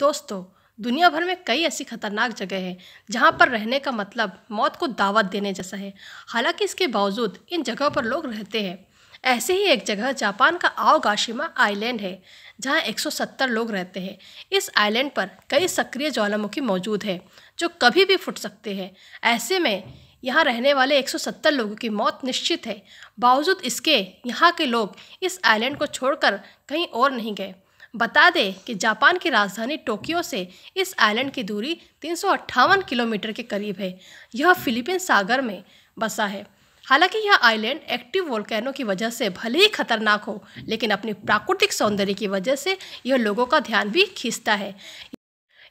दोस्तों दुनिया भर में कई ऐसी खतरनाक जगह है जहाँ पर रहने का मतलब मौत को दावत देने जैसा है हालांकि इसके बावजूद इन जगहों पर लोग रहते हैं ऐसे ही एक जगह जापान का आओगाशिमा आइलैंड है जहाँ 170 लोग रहते हैं इस आइलैंड पर कई सक्रिय ज्वालामुखी मौजूद हैं जो कभी भी फुट सकते हैं ऐसे में यहाँ रहने वाले 170 लोगों की मौत निश्चित है बावजूद इसके यहाँ के लोग इस आइलैंड को छोड़कर कहीं और नहीं गए बता दें कि जापान की राजधानी टोक्यो से इस आइलैंड की दूरी तीन किलोमीटर के करीब है यह फिलीपीन सागर में बसा है हालांकि यह आइलैंड एक्टिव वोल्केनो की वजह से भले ही खतरनाक हो लेकिन अपनी प्राकृतिक सौंदर्य की वजह से यह लोगों का ध्यान भी खींचता है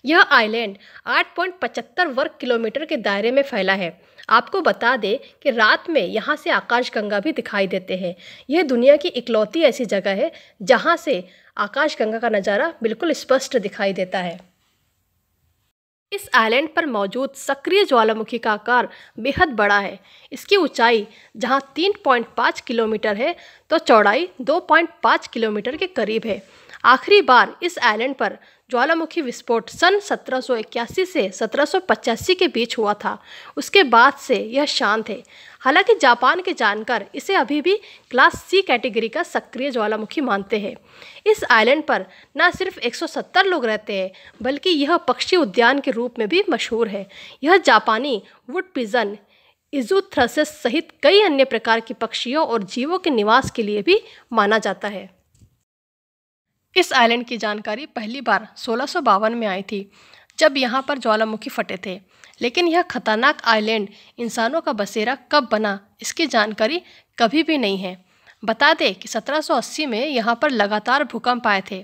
यह आइलैंड 8.75 वर्ग किलोमीटर के दायरे में फैला है आपको बता दें कि रात में यहाँ से आकाशगंगा भी दिखाई देते हैं यह दुनिया की इकलौती ऐसी जगह है जहाँ से आकाशगंगा का नज़ारा बिल्कुल स्पष्ट दिखाई देता है इस आइलैंड पर मौजूद सक्रिय ज्वालामुखी का आकार बेहद बड़ा है इसकी ऊंचाई जहां 3.5 किलोमीटर है तो चौड़ाई 2.5 किलोमीटर के करीब है आखिरी बार इस आइलैंड पर ज्वालामुखी विस्फोट सन 1781 से 1785 के बीच हुआ था उसके बाद से यह शांत है हालांकि जापान के जानकर इसे अभी भी क्लास सी कैटेगरी का सक्रिय ज्वालामुखी मानते हैं इस आइलैंड पर न सिर्फ 170 लोग रहते हैं बल्कि यह पक्षी उद्यान के रूप में भी मशहूर है यह जापानी वुड पिजन इजूथ्रसेस सहित कई अन्य प्रकार के पक्षियों और जीवों के निवास के लिए भी माना जाता है इस आइलैंड की जानकारी पहली बार सोलह में आई थी जब यहाँ पर ज्वालामुखी फटे थे लेकिन यह खतरनाक आइलैंड इंसानों का बसेरा कब बना इसकी जानकारी कभी भी नहीं है बता दें कि 1780 में यहाँ पर लगातार भूकंप आए थे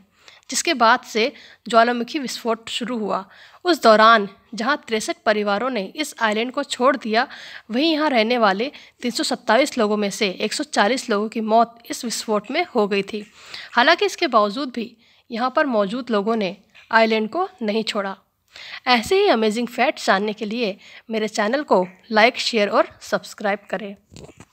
जिसके बाद से ज्वालामुखी विस्फोट शुरू हुआ उस दौरान जहां तिरसठ परिवारों ने इस आइलैंड को छोड़ दिया वहीं यहां रहने वाले तीन लोगों में से 140 लोगों की मौत इस विस्फोट में हो गई थी हालांकि इसके बावजूद भी यहां पर मौजूद लोगों ने आइलैंड को नहीं छोड़ा ऐसे ही अमेजिंग फैक्ट्स जानने के लिए मेरे चैनल को लाइक शेयर और सब्सक्राइब करें